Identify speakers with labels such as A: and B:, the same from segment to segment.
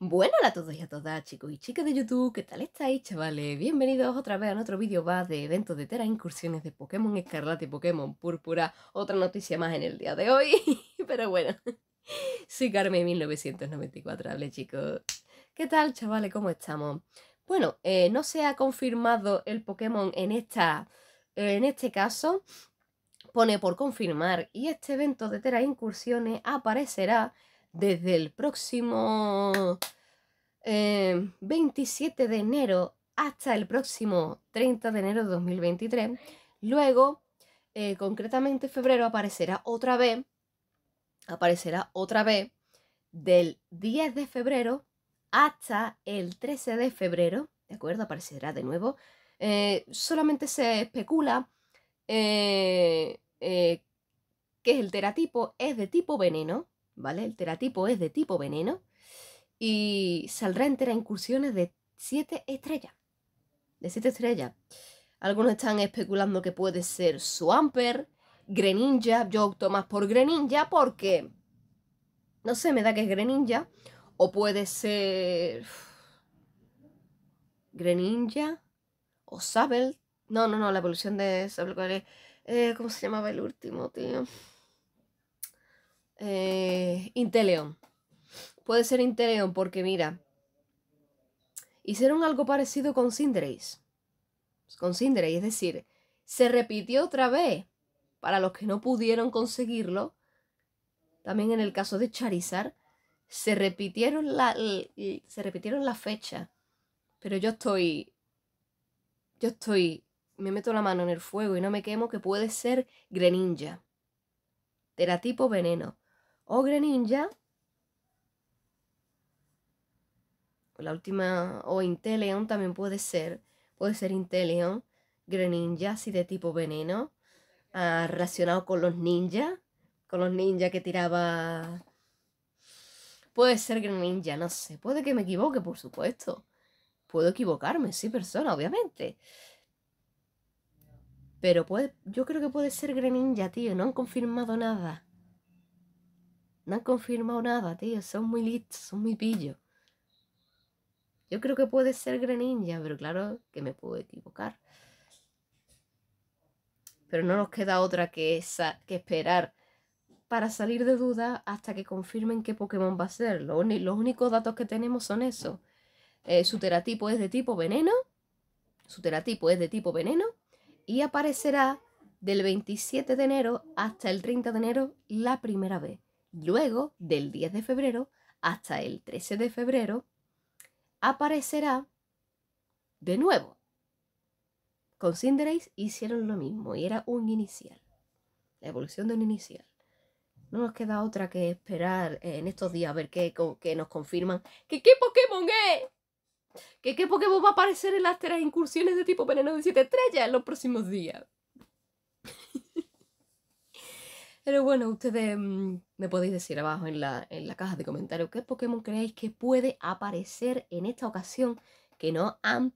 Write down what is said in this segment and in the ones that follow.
A: Bueno, hola a todos y a todas, chicos y chicas de YouTube, ¿qué tal estáis, chavales? Bienvenidos otra vez a otro vídeo más de eventos de Terra, incursiones de Pokémon Escarlata y Pokémon Púrpura, otra noticia más en el día de hoy, pero bueno, soy Carmen 1994, hable chicos. ¿Qué tal, chavales? ¿Cómo estamos? Bueno, eh, no se ha confirmado el Pokémon en, esta, en este caso, pone por confirmar y este evento de Terra Incursiones aparecerá desde el próximo 27 eh, de enero hasta el próximo 30 de enero de 2023. Luego, eh, concretamente febrero, aparecerá otra vez, aparecerá otra vez del 10 de febrero hasta el 13 de febrero, ¿de acuerdo? Aparecerá de nuevo. Eh, solamente se especula que el teratipo es de tipo veneno, ¿vale? El teratipo es de tipo veneno y saldrá entera incursiones de 7 estrellas. De 7 estrellas. Algunos están especulando que puede ser Swamper, Greninja. Yo opto más por Greninja porque. No sé, me da que es Greninja. O puede ser. Greninja. O Sabel. No, no, no, la evolución de Sabel. Eh, ¿Cómo se llamaba el último, tío? Eh, Inteleon. Puede ser Inteleon porque mira, hicieron algo parecido con Cinderace. Con es decir, se repitió otra vez para los que no pudieron conseguirlo. También en el caso de Charizard, se repitieron la, se repitieron la fecha. Pero yo estoy, yo estoy, me meto la mano en el fuego y no me quemo que puede ser Greninja. Teratipo veneno. O Ninja. La última, o Inteleon también puede ser. Puede ser Inteleon, Greninja, así de tipo veneno, ah, relacionado con los ninjas, con los ninjas que tiraba... Puede ser Greninja, no sé. Puede que me equivoque, por supuesto. Puedo equivocarme, sí, persona, obviamente. Pero puede, yo creo que puede ser Greninja, tío. No han confirmado nada. No han confirmado nada, tío. Son muy listos, son muy pillos. Yo creo que puede ser Greninja, pero claro que me puedo equivocar. Pero no nos queda otra que, esa, que esperar para salir de duda hasta que confirmen qué Pokémon va a ser. Los, únicos datos que tenemos son eso. Eh, su teratipo es de tipo veneno. Su teratipo es de tipo veneno. Y aparecerá del 27 de enero hasta el 30 de enero la primera vez. Luego, del 10 de febrero hasta el 13 de febrero, aparecerá de nuevo. Con Cinderace hicieron lo mismo y era un inicial. La evolución de un inicial. No nos queda otra que esperar eh, en estos días a ver qué, nos confirman. qué Pokémon es! qué Pokémon va a aparecer en las tres incursiones de tipo veneno de Siete estrellas en los próximos días? Pero bueno, ustedes mm, me podéis decir abajo en la, en caja de comentarios qué Pokémon creéis que puede aparecer en esta ocasión que no han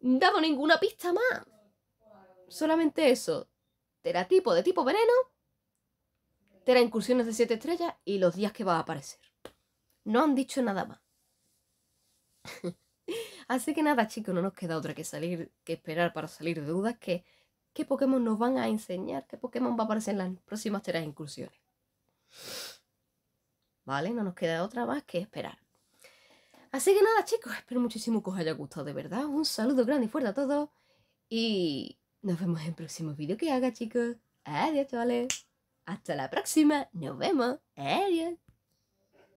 A: dado ninguna pista más. Solamente eso. Teratipo de tipo veneno, Tera incursiones de 7 estrellas y los días que va a aparecer. No han dicho nada más. Así que nada, chicos, no nos queda otra que salir, que esperar para salir de dudas que ¿Qué Pokémon nos van a enseñar? ¿Qué Pokémon va a aparecer en las próximas tres incursiones? ¿Vale? No nos queda otra más que esperar. Así que nada, chicos, espero muchísimo que os haya gustado, de verdad. Un saludo grande y fuerte a todos. Y nos vemos en el próximo vídeo que haga, chicos. Adiós, chavales. Hasta la próxima. Nos vemos. Adiós.